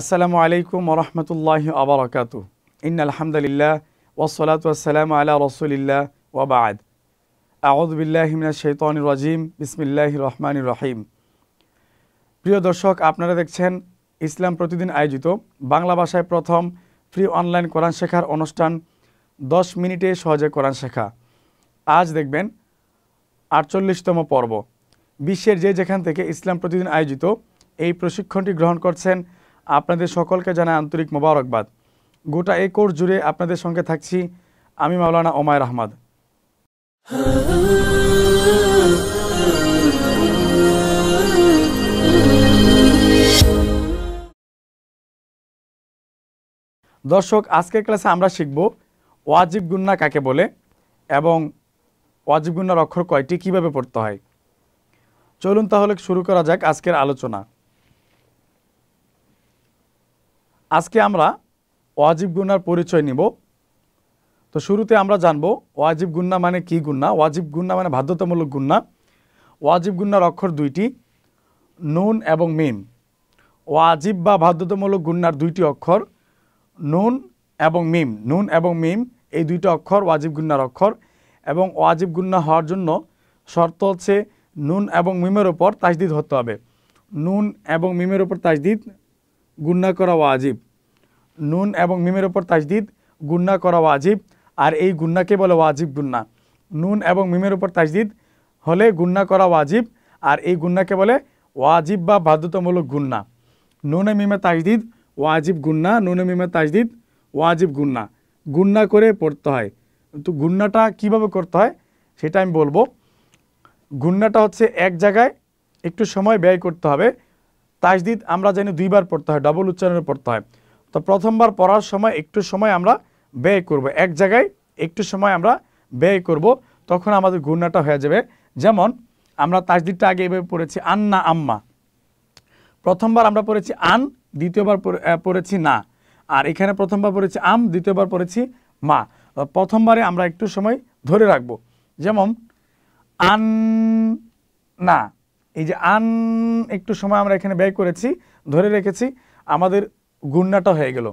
আসসালামু আলাইকুম ওরহমতুল্লাহ আবরকাত ইন আলহামদুলিল্লাহ ওসলাত ওসালাম আল্লাহ রসুলিল্লাহ ওবাদ আউদবিল্লাহমিনা শৈতান রাজিম বিসমিল্লাহ রহমান রহিম প্রিয় দর্শক আপনারা দেখছেন ইসলাম প্রতিদিন আয়োজিত বাংলা ভাষায় প্রথম ফ্রি অনলাইন কোরআন শেখার অনুষ্ঠান দশ মিনিটে সহজে কোরআন শেখা আজ দেখবেন আটচল্লিশতম পর্ব বিশ্বের যে যেখান থেকে ইসলাম প্রতিদিন আয়োজিত এই প্রশিক্ষণটি গ্রহণ করছেন আপনাদের সকলকে জানাই আন্তরিক মোবারকবাদ গোটা এই জুড়ে আপনাদের সঙ্গে থাকছি আমি মাওলানা ওমায়ের আহমদ দর্শক আজকের ক্লাসে আমরা শিখব ওয়াজিব গুন্না কাকে বলে এবং ওয়াজিব গুন্নার অক্ষর কয়টি কিভাবে পড়তে হয় চলুন তাহলে শুরু করা যাক আজকের আলোচনা আজকে আমরা ওয়াজিব গুন্নার পরিচয় নিব তো শুরুতে আমরা জানব ওয়াজিব গুন্না মানে কি গুন্না ওয়াজিব গুন্না মানে বাধ্যতামূলক গুন্না ওয়াজিব গুন্নার অক্ষর দুইটি নুন এবং মিম ওয়াজিব বা বাধ্যতামূলক গুন্নার দুইটি অক্ষর নুন এবং মিম নুন এবং মিম এই দুইটা অক্ষর ওয়াজিব গুন্নার অক্ষর এবং ওয়াজিব গুন্না হওয়ার জন্য শর্ত হচ্ছে নুন এবং মিমের ওপর তাজদিদ হতে হবে নুন এবং মিমের ওপর তাজদিদ গুন্না করা ওয়াজিব নুন এবং মিমের ওপর তাজদিদ গুন্না করা ওয়াজিব আর এই গুন্নাকে বলে ওয়াজিব গুন্না নুন এবং মিমের ওপর তাজদিদ হলে গুন্না করা ওয়াজিব আর এই গুন্নাকে বলে ওয়াজিব বা বাধ্যতামূলক গুন্না নুনে মিমে তাজদিদ ওয়াজিব গুন্না নুনে মিমে তাজদিদ ওয়াজিব গুন্না গুন্না করে পড়তে হয় তো গুন্নাটা কিভাবে করতে হয় সেটা আমি বলবো গুন্নাটা হচ্ছে এক জায়গায় একটু সময় ব্যয় করতে হবে তাজদিদ আমরা জানি দুইবার পড়তে হয় ডবল উচ্চারণে পড়তে হয় তো প্রথমবার পড়ার সময় একটু সময় আমরা ব্যয় করব এক জায়গায় একটু সময় আমরা ব্যয় করব তখন আমাদের ঘূর্ণাটা হয়ে যাবে যেমন আমরা তাজদিদটা আগে এভাবে পড়েছি আন না আম্মা প্রথমবার আমরা পড়েছি আন দ্বিতীয়বার পড়েছি না আর এখানে প্রথমবার পড়েছি আম দ্বিতীয়বার পড়েছি মা প্রথমবারে আমরা একটু সময় ধরে রাখব যেমন আন না এই যে আন একটু সময় আমরা এখানে ব্যয় করেছি ধরে রেখেছি আমাদের গুন্নাটা হয়ে গেল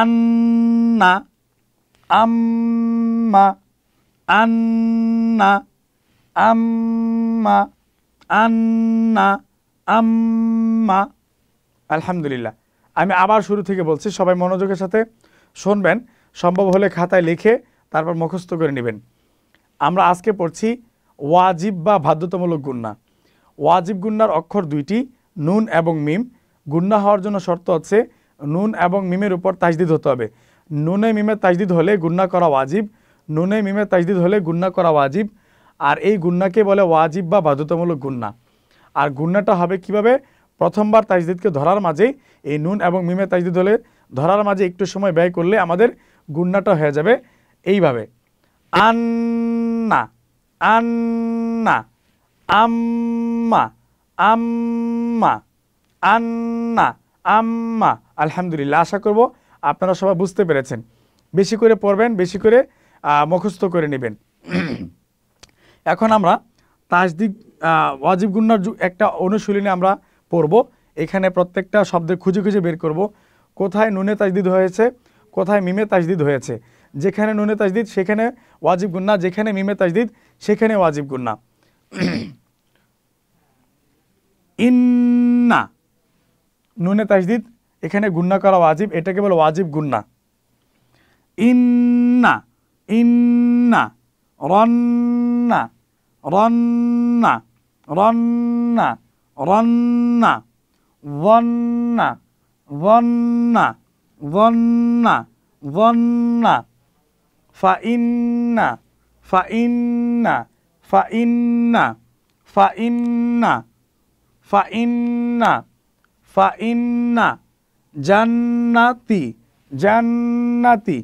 আন্না আম্মা আন্না আম্মা আন্না আম্মা আলহামদুলিল্লাহ আমি আবার শুরু থেকে বলছি সবাই মনোযোগের সাথে শুনবেন সম্ভব হলে খাতায় লিখে তারপর মুখস্থ করে নেবেন আমরা আজকে পড়ছি ওয়াজিব বা বাধ্যতামূলক গুন্না ওয়াজিব গুন্নার অক্ষর দুইটি নুন এবং মিম গুন্না হওয়ার জন্য শর্ত হচ্ছে নুন এবং মিমের উপর তাজদিদ হতে হবে নুনে মিমে তাজদিদ হলে গুন্না করা ওয়াজিব নুনে মিমে তাজদিদ হলে গুন্না করা ওয়াজিব আর এই গুন্নাকে বলে ওয়াজিব বা বাধ্যতামূলক গুন্না আর গুন্নাটা হবে কিভাবে প্রথমবার তাজদিদকে ধরার মাঝেই এই নুন এবং মিমে তাজদিদ হলে ধরার মাঝে একটু সময় ব্যয় করলে আমাদের গুন্নাটা হয়ে যাবে এইভাবে আন্না আন্না আম্মা আম্মা আন্না আম্মা আলহামদুলিল্লাহ আশা করব আপনারা সবাই বুঝতে পেরেছেন বেশি করে পড়বেন বেশি করে মুখস্থ করে নেবেন এখন আমরা তাসদিক ওয়াজিব গুন্নার একটা অনুশীলনী আমরা পড়ব এখানে প্রত্যেকটা শব্দে খুঁজে খুঁজে বের করব কোথায় নুনে তাজদিদ হয়েছে কোথায় মিমে তাজদিদ হয়েছে যেখানে নুনে তাজদিদ সেখানে ওয়াজিব গুন্না যেখানে মিমে তাজদিদ সেখানে ওয়াজিব গুন্না ইন্না নুনে তাসদিদ এখানে গুন্না করা ওয়াজিব এটাকে বলে ওয়াজিব গুন্না ইন্না ইন্না রন্না রন্না রন্না রন্না বন্না বন্না বন্না বন্না ফা ইন্না ফাইন্না ফাইন্না ফাইন্না ফাইন্না ফাইন্না জান্নাতি জান্নাতি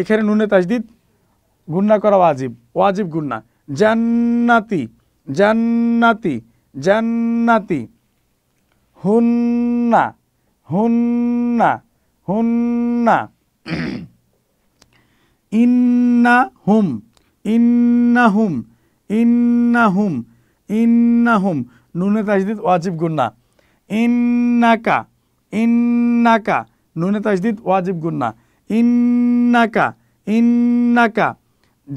এখানে নুনে তাজদিদ গুন্না করা ওয়াজিব ওয়াজিব গুন্না জান্নাতি জান্নাতি জান্নাতি হুন্না হুন্না হুন্না ইন্না হুম ইন্নাহুম ইন্নাহুম ইন্নাহুম নুনে তাজদিদ ওয়াজিব গুন্না ইন্নাকা ইন্নাকা নুনে তাজদিদ ওয়াজিব গুন্না ইন্নাকা ইন্নাকা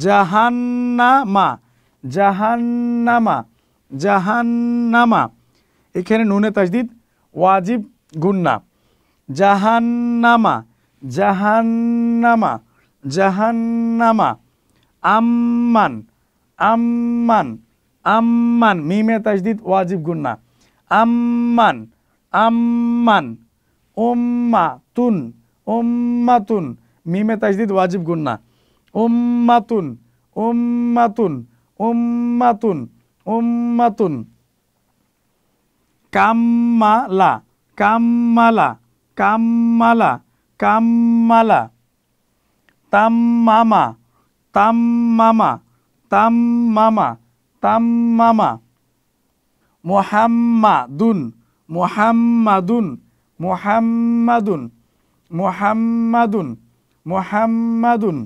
জাহান্নামা জাহান্নামা জাহান্নামা এখানে নুনে তাজদিদ ওয়াজিব গুন্না জাহান্নামা জাহান্নামা জাহান্নামা আম্মান আম্মান আম্মান মিমে তাজদিদ ওয়াজিব গুন্না আম্মান আম্মান উম্মা তুন উম্মাতুন মিমে তাজদিদ ওয়াজিব গুন্না উম্মাতুন উম্মাতুন উম্মাতুন উম্মাতুন কাম্মালা কাম্মালা কাম্মালা কাম্মালা তাম্মামা তাম মামা তাম মামা তাম মামা মোহাম্মাদুন মোহাম্মাদুন মোহাম্মাদুন মোহাম্মাদুন মোহাম্মাদুন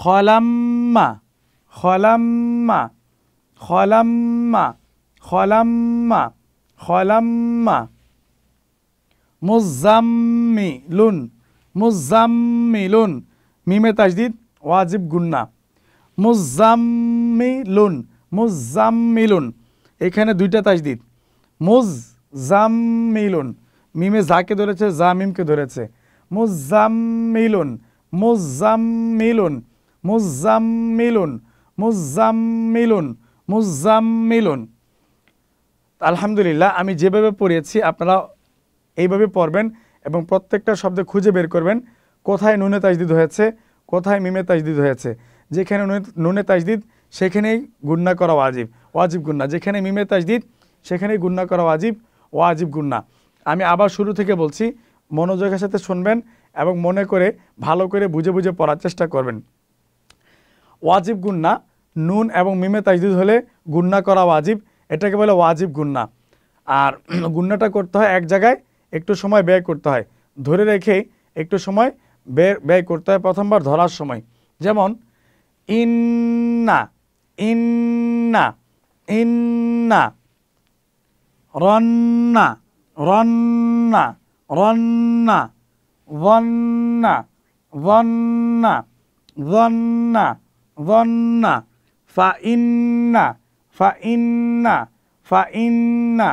খলাম্মা খলাম্মা খলাম্মা খলাম্মা খলাম্মা লুন মুজাম্মিলুন মিমে তাজদিদ ওয়াজিব গুন্না মুজাম্মিলুন মুজাম্মিলুন এখানে দুইটা তাজদিদ মুজাম্মিলুন মিমে জাকে ধরেছে জামিমকে ধরেছে মুজাম্মিলুন মুজাম্মিলুন মুজাম্মিলুন মুজাম্মিলুন মুজাম্মিলুন আলহামদুলিল্লাহ আমি যেভাবে পড়িয়েছি আপনারা এইভাবে পড়বেন এবং প্রত্যেকটা শব্দে খুঁজে বের করবেন কোথায় নুনে তাজদিদ হয়েছে কোথায় মিমে তাজদিদ হয়েছে যেখানে নুনে তাজদিদ সেখানেই গুন্না করা ওয়াজিব ওয়াজিব গুন্না যেখানে মিমে তাজদিদ সেখানেই গুন্না করা ওয়াজিব ওয়াজিব গুন্না আমি আবার শুরু থেকে বলছি মনোযোগের সাথে শুনবেন এবং মনে করে ভালো করে বুঝে বুঝে পড়ার চেষ্টা করবেন ওয়াজিব গুন্না নুন এবং মিমে তাজদিদ হলে গুন্না করা ওয়াজিব এটাকে বলে ওয়াজিব গুন্না আর গুন্নাটা করতে হয় এক জায়গায় একটু সময় ব্যয় করতে হয় ধরে রেখে একটু সময় ব্যয় করতে হয় প্রথমবার ধরার সময় যেমন ইন্না ইন্না ইন্না রন্না রন্না রন্না বন্না বন্না বন্না বন্না ফা ইন্না ফা ইন্না ফা ইন্না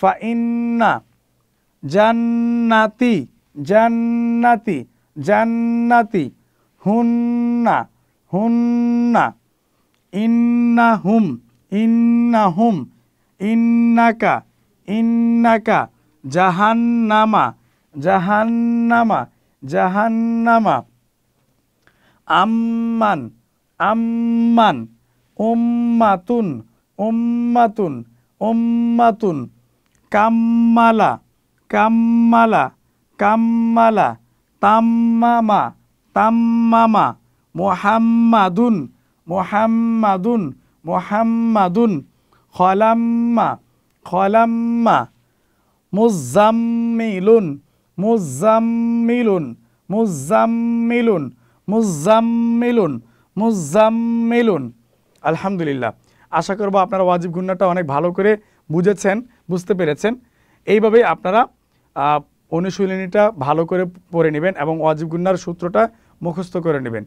ফা ইন্না জান্নাতি জান্নাতি জান্নাতি হুন্না হুন্না ইন্নাহুম ইন্নাহুম ইন্নাকা ইন্নাকা জাহান্নামা জাহান্নামা জাহান্নামা আম্মান আম্মান উম্মাতুন উম্মাতুন উম্মাতুন কাম্মালা কাম্মালা কাম্মালা তাম্মামা তাম্মামা মোহাম্মাদুন মোহাম্মাদুন মোহাম্মাদুন খলাম্মা খলাম্মা মুজাম্মিলুন মুজাম্মিলুন মুজাম্মিলুন মুজাম্মিলুন মুজাম্মিলুন আলহামদুলিল্লাহ আশা করব আপনারা ওয়াজিব গুন্নাটা অনেক ভালো করে বুঝেছেন বুঝতে পেরেছেন এইভাবেই আপনারা অনুশীলনীটা ভালো করে পড়ে নেবেন এবং ওয়াজিব গুন্নার সূত্রটা মুখস্থ করে নেবেন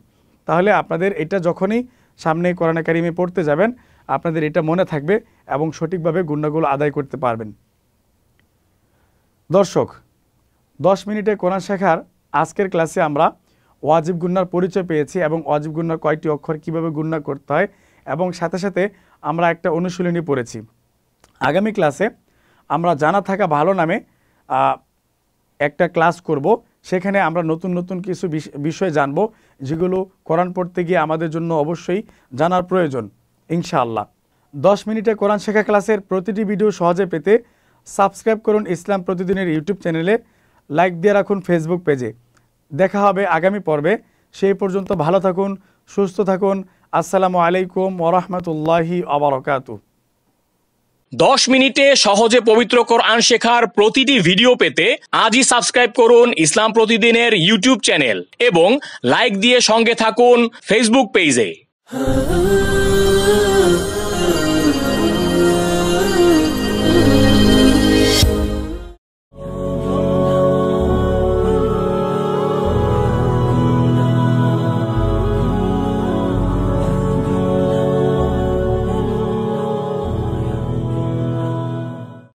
তাহলে আপনাদের এটা যখনই সামনে কোরআন একাডেমি পড়তে যাবেন আপনাদের এটা মনে থাকবে এবং সঠিকভাবে গুন্ডাগুলো আদায় করতে পারবেন দর্শক দশ মিনিটে কোরআন শেখার আজকের ক্লাসে আমরা ওয়াজিব গুন্নার পরিচয় পেয়েছি এবং ওয়াজিব গুন্নার কয়েকটি অক্ষর কিভাবে গুন্না করতে হয় এবং সাথে সাথে আমরা একটা অনুশীলনী পড়েছি আগামী ক্লাসে আমরা জানা থাকা ভালো নামে একটা ক্লাস করব সেখানে আমরা নতুন নতুন কিছু বিষয় জানব যেগুলো কোরআন পড়তে গিয়ে আমাদের জন্য অবশ্যই জানার প্রয়োজন ইনশাআল্লাহ দশ মিনিটে কোরআন শেখা ক্লাসের প্রতিটি ভিডিও সহজে পেতে সাবস্ক্রাইব করুন ইসলাম প্রতিদিনের ইউটিউব চ্যানেলে লাইক দিয়ে রাখুন ফেসবুক পেজে দেখা হবে আগামী পর্বে সেই পর্যন্ত ভালো থাকুন সুস্থ থাকুন আসসালামু আলাইকুম ওরহমতুল্লাহি আবরকাতু দশ মিনিটে সহজে পবিত্র কোরআন শেখার প্রতিটি ভিডিও পেতে আজই সাবস্ক্রাইব করুন ইসলাম প্রতিদিনের ইউটিউব চ্যানেল এবং লাইক দিয়ে সঙ্গে থাকুন ফেসবুক পেজে